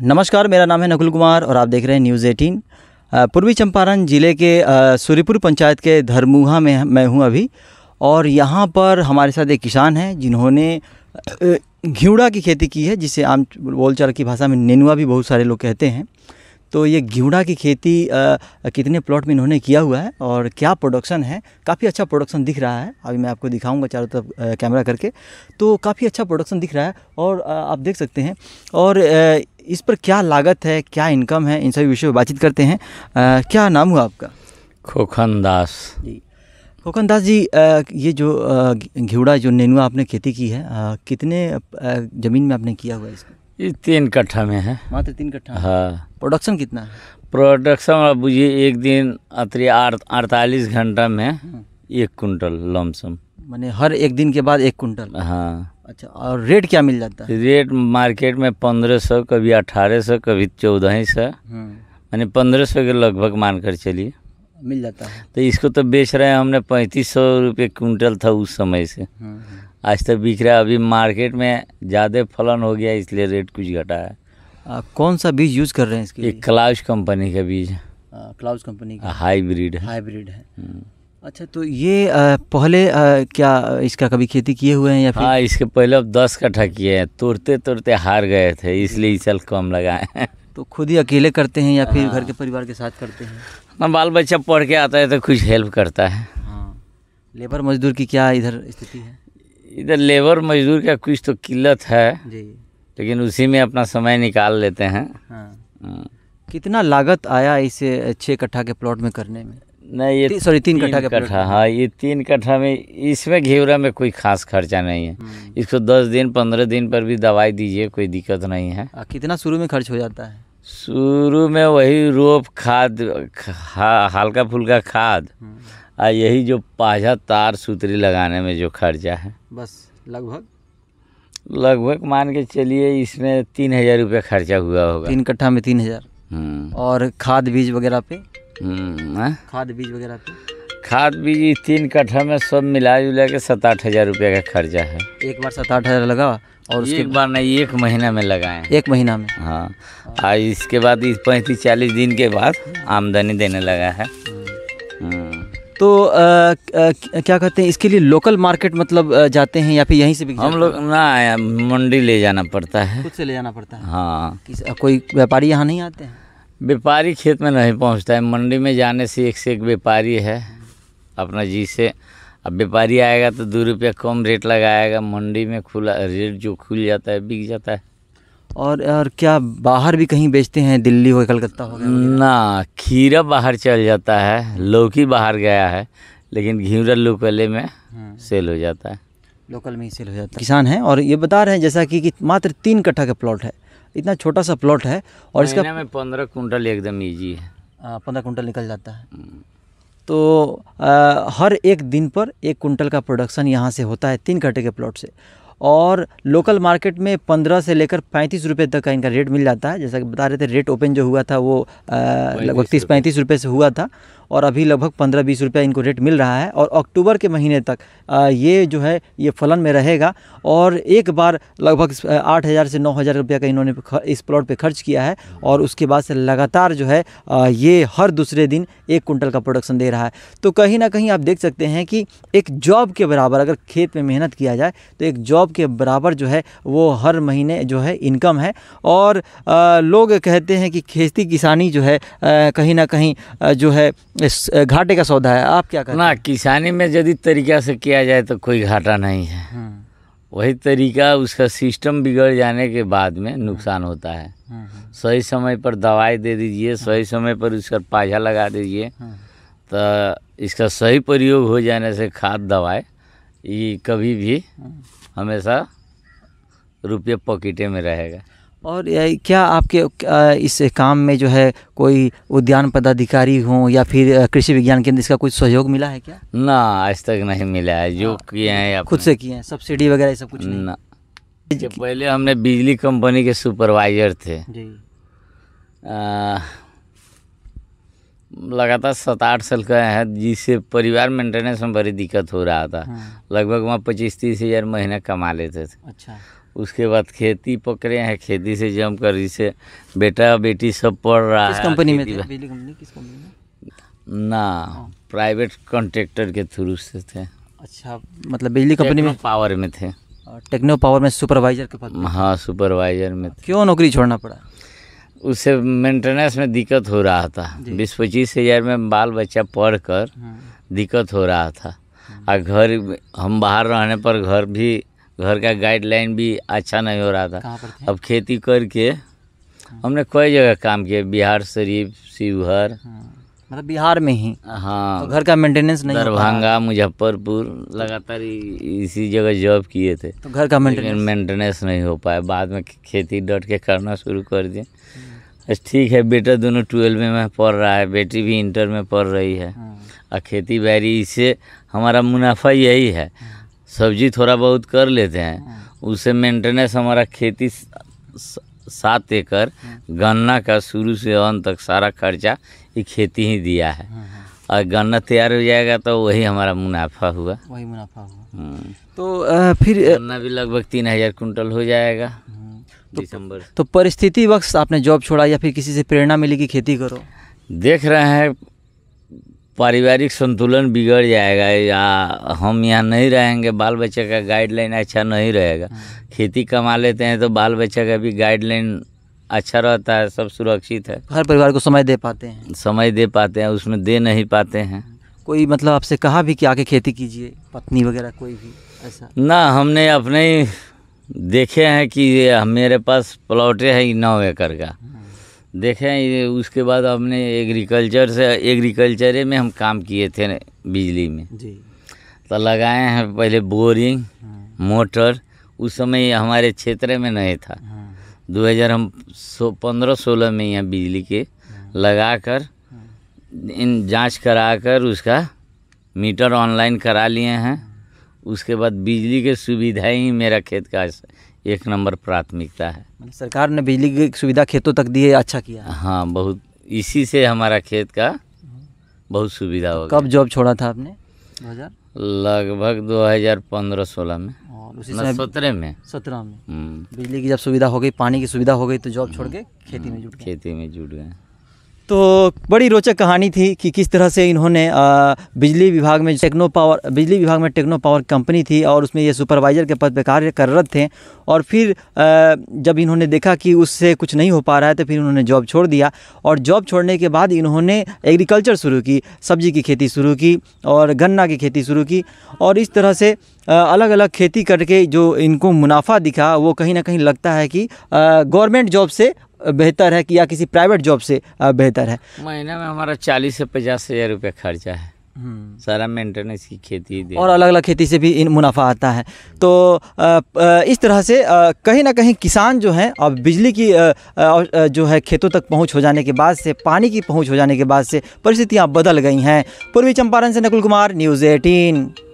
नमस्कार मेरा नाम है नकुल कुमार और आप देख रहे हैं न्यूज़ एटीन पूर्वी चंपारण ज़िले के सूर्यपुर पंचायत के धरमुहा में मैं हूँ अभी और यहाँ पर हमारे साथ एक किसान हैं जिन्होंने घिवड़ा की खेती की है जिसे आम बोलचाल की भाषा में नेनुआ भी बहुत सारे लोग कहते हैं तो ये घिवड़ा की खेती आ, कितने प्लॉट में इन्होंने किया हुआ है और क्या प्रोडक्शन है काफ़ी अच्छा प्रोडक्शन दिख रहा है अभी मैं आपको दिखाऊंगा चारों तरफ कैमरा करके तो काफ़ी अच्छा प्रोडक्शन दिख रहा है और आ, आप देख सकते हैं और इस पर क्या लागत है क्या इनकम है इन सभी विषयों पर बातचीत करते हैं आ, क्या नाम हुआ आपका खोखन दास जी खोखन दास जी आ, ये जो घिवड़ा जो नेनुआ आपने खेती की है आ, कितने ज़मीन में आपने किया हुआ इसका ये तीन कट्ठा में है मात्र तीन कट्ठा हाँ प्रोडक्शन कितना है प्रोडक्शन अब बुझिए एक दिन अतरी अड़तालीस घंटा में हाँ। एक कुंटल लमसम मैंने हर एक दिन के बाद एक कुंटल हाँ अच्छा और रेट क्या मिल जाता है रेट मार्केट में पंद्रह सौ कभी अठारह सौ कभी चौदह ही सौ हाँ। मैंने पंद्रह सौ के लगभग मानकर चलिए मिल जाता है तो इसको तो बेच रहे हैं हमने पैंतीस सौ रुपये क्विंटल था उस समय से हाँ, हाँ। आज तक बिक रहा है अभी मार्केट में ज़्यादा फलन हो गया इसलिए रेट कुछ घटा है आ, कौन सा बीज यूज़ कर रहे हैं इसके एक क्लाउज कंपनी का बीज क्लाउज कंपनी का हाईब्रिड हाईब्रिड है हम्म। अच्छा तो ये पहले क्या इसका कभी खेती किए हुए हैं या फिर हाँ इसके पहले अब दस कट्ठा किए हैं तोड़ते तोड़ते हार गए थे इसलिए चल कम लगाए तो खुद ही अकेले करते हैं या फिर घर हाँ। के परिवार के साथ करते हैं ना हाँ, बाल बच्चा पढ़ के आता है तो कुछ हेल्प करता है हाँ लेबर मजदूर की क्या इधर स्थिति है इधर लेबर मजदूर का कुछ तो किल्लत है जी लेकिन उसी में अपना समय निकाल लेते हैं हाँ। हम्म। कितना लागत आया इसे छः कट्ठा के प्लॉट में करने में नहीं ये सॉरी तीन कट्ठा कट्ठा हाँ ये तीन कट्ठा में इसमें घेवरा में कोई खास खर्चा नहीं है हम्म। इसको दस दिन पंद्रह दिन पर भी दवाई दीजिए कोई दिक्कत नहीं है आ, कितना शुरू में खर्च हो जाता है शुरू में वही रोप खाद हल्का फुल्का खाद हम्म। आ यही जो पाझा तार सुतरी लगाने में जो खर्चा है बस लगभग लगभग मान के चलिए इसमें तीन हजार रुपया खर्चा हुआ होगा तीन कट्ठा में तीन हजार हम्म। और खाद बीज वगैरह पे हम्म, खाद बीज वगैरह खाद बीज तीन कट्ठा में सब मिला जुला के सात आठ हज़ार रुपये का खर्चा है एक बार सात आठ हज़ार लगा और उसके बार नहीं एक महीना में लगाए एक महीना में हाँ आज इसके बाद इस पैंतीस चालीस दिन के बाद आमदनी देने लगा है हम्म। तो आ, आ, क्या कहते हैं इसके लिए लोकल मार्केट मतलब जाते हैं या फिर यहीं से भी हम लोग ना मंडी ले जाना पड़ता है खुद से ले जाना पड़ता है हाँ कोई व्यापारी यहाँ नहीं आते हैं व्यापारी खेत में नहीं पहुंचता है मंडी में जाने से एक से एक व्यापारी है अपना जी से अब व्यापारी आएगा तो दो रुपया कम रेट लगाएगा मंडी में खुला रेट जो खुल जाता है बिक जाता है और और क्या बाहर भी कहीं बेचते हैं दिल्ली हो कलकत्ता हो ना खीरा बाहर चल जाता है लौकी बाहर गया है लेकिन घिवरा लोकले में हाँ। सेल हो जाता है लोकल में ही सेल हो जाता है किसान हैं और ये बता रहे हैं जैसा कि, कि मात्र तीन कट्ठा का प्लॉट है इतना छोटा सा प्लॉट है और इसका में पंद्रह कुंटल एकदम ईजी है पंद्रह कुंटल निकल जाता है हम्म। तो आ, हर एक दिन पर एक कुंटल का प्रोडक्शन यहाँ से होता है तीन कट्टे के प्लॉट से और लोकल मार्केट में पंद्रह से लेकर पैंतीस रुपये तक का इनका रेट मिल जाता है जैसा कि बता रहे थे रेट ओपन जो हुआ था वो लगभग तीस पैंतीस रुपये से हुआ था और अभी लगभग पंद्रह बीस रुपया इनको रेट मिल रहा है और अक्टूबर के महीने तक ये जो है ये फलन में रहेगा और एक बार लगभग आठ हज़ार से नौ हज़ार रुपया का इन्होंने इस प्लॉट पे खर्च किया है और उसके बाद से लगातार जो है ये हर दूसरे दिन एक कुंटल का प्रोडक्शन दे रहा है तो कहीं ना कहीं आप देख सकते हैं कि एक जॉब के बराबर अगर खेत में मेहनत किया जाए तो एक जॉब के बराबर जो है वो हर महीने जो है इनकम है और लोग कहते हैं कि खेती किसानी जो है कहीं ना कहीं जो है घाटे का सौदा है आप क्या ना किसानी में यदि तरीका से किया जाए तो कोई घाटा नहीं है हाँ। वही तरीका उसका सिस्टम बिगड़ जाने के बाद में नुकसान होता है हाँ, हाँ। सही समय पर दवाई दे दीजिए सही समय पर उसका पाझा लगा दीजिए तो इसका सही प्रयोग हो जाने से खाद दवाई ये कभी भी हमेशा रुपये पॉकेटे में रहेगा और क्या आपके इस काम में जो है कोई उद्यान पदाधिकारी हो या फिर कृषि विज्ञान केंद्र इसका कुछ सहयोग मिला है क्या ना आज तक नहीं मिला है जो हाँ। किए हैं खुद से किए हैं सब्सिडी वगैरह सब कुछ ना पहले हमने बिजली कंपनी के सुपरवाइजर थे लगातार सात आठ साल का है जिससे परिवार मेंटेनेंस में बड़ी दिक्कत हो रहा था हाँ। लगभग वहाँ पच्चीस तीस हज़ार महीना कमा लेते थे अच्छा उसके बाद खेती पकड़े हैं खेती से जम कर इसे बेटा बेटी सब पढ़ रहा किस है कंपनी में थे बिजली कंपनी में ना प्राइवेट हाँ। कॉन्ट्रेक्टर के थ्रू से थे अच्छा मतलब बिजली कंपनी में पावर में थे टेक्नो पावर में सुपरवाइजर के पद हाँ सुपरवाइजर में क्यों नौकरी छोड़ना पड़ा उससे मेंटेनेंस में दिक्कत हो रहा था बीस पच्चीस हज़ार में बाल बच्चा पढ़ कर हाँ। दिक्कत हो रहा था और हाँ। घर हम बाहर रहने पर घर भी घर का गाइडलाइन भी अच्छा नहीं हो रहा था अब खेती करके हमने कई जगह काम किया बिहार शरीफ शिवहर हाँ, मतलब बिहार में ही हाँ तो घर का मेंटेनेंस नहीं दरभंगा मुजफ्फरपुर लगातार इसी जगह जॉब किए थे तो घर का मेंटेनेंस मेंटेनेंस नहीं हो पाया बाद में खेती डट के करना शुरू कर दिए हम्म। ठीक है बेटा दोनों ट्वेल्व में, मैं पढ़ रहा है बेटी भी इंटर में पढ़ रही है हाँ। और खेती बाड़ी इससे हमारा मुनाफा यही है हाँ। सब्जी थोड़ा बहुत कर लेते हैं हाँ। उससे मेंटेनेंस हमारा खेती सात एकड़ हाँ। गन्ना का शुरू से अंत तक सारा खर्चा ये खेती ही दिया है हाँ, और गन्ना तैयार हो जाएगा तो वही हमारा मुनाफा हुआ वही मुनाफा हुआ हम्म। तो आ, फिर गन्ना भी लगभग तीन हजार कुंटल हो जाएगा तो दिसंबर तो, तो परिस्थिति वक्त आपने जॉब छोड़ा या फिर किसी से प्रेरणा मिली कि खेती करो देख रहे हैं पारिवारिक संतुलन बिगड़ जाएगा या हम यहाँ नहीं रहेंगे बाल बच्चे का गाइडलाइन अच्छा नहीं रहेगा हाँ। खेती कमा लेते हैं तो बाल बच्चे का भी गाइडलाइन अच्छा रहता है सब सुरक्षित है हर परिवार को समय दे पाते हैं समय दे पाते हैं उसमें दे नहीं पाते हैं कोई मतलब आपसे कहा भी कि आके खेती कीजिए पत्नी वगैरह कोई भी ऐसा ना हमने अपने देखे हैं कि मेरे पास प्लॉटे हैं नौ एकड़ का हाँ। देखें उसके बाद हमने एग्रीकल्चर से एग्रीकल्चर में हम काम किए थे बिजली में जी तो लगाए हैं पहले बोरिंग हाँ। मोटर उस समय हमारे क्षेत्र में नहीं था हाँ। दो हजार हम सो पंद्रह सोलह में यहाँ बिजली के हाँ। लगा कर हाँ। इन जांच करा कर उसका मीटर ऑनलाइन करा लिए हैं उसके बाद बिजली के सुविधाएं ही मेरा खेत का एक नंबर प्राथमिकता है सरकार ने बिजली की सुविधा खेतों तक दी है अच्छा किया हाँ बहुत इसी से हमारा खेत का बहुत सुविधा हो कब जॉब छोड़ा था आपने लगभग 2015-16 में मतलब सत्रह में सत्रह में हम्म। बिजली की जब सुविधा हो गई पानी की सुविधा हो गई तो जॉब हम्म। छोड़ के खेती में जुट गए खेती में जुट गए तो बड़ी रोचक कहानी थी कि किस तरह से इन्होंने बिजली विभाग में टेक्नो पावर बिजली विभाग में टेक्नो पावर कंपनी थी और उसमें ये सुपरवाइज़र के पद पर कार्य कार्यरत थे और फिर जब इन्होंने देखा कि उससे कुछ नहीं हो पा रहा है तो फिर उन्होंने जॉब छोड़ दिया और जॉब छोड़ने के बाद इन्होंने एग्रीकल्चर शुरू की सब्जी की खेती शुरू की और गन्ना की खेती शुरू की और इस तरह से अलग अलग खेती करके जो इनको मुनाफा दिखा वो कहीं ना कहीं लगता है कि गवर्नमेंट जॉब से बेहतर है कि या किसी प्राइवेट जॉब से बेहतर है महीने में हमारा चालीस से पचास हज़ार रुपये खर्चा है हम्म। सारा मेंटेनेंस की खेती और अलग अलग खेती से भी इन मुनाफा आता है तो इस तरह से कहीं ना कहीं किसान जो है अब बिजली की जो है खेतों तक पहुंच हो जाने के बाद से पानी की पहुंच हो जाने के बाद से परिस्थितियां बदल गई हैं पूर्वी चंपारण से नकुल कुमार न्यूज़ एटीन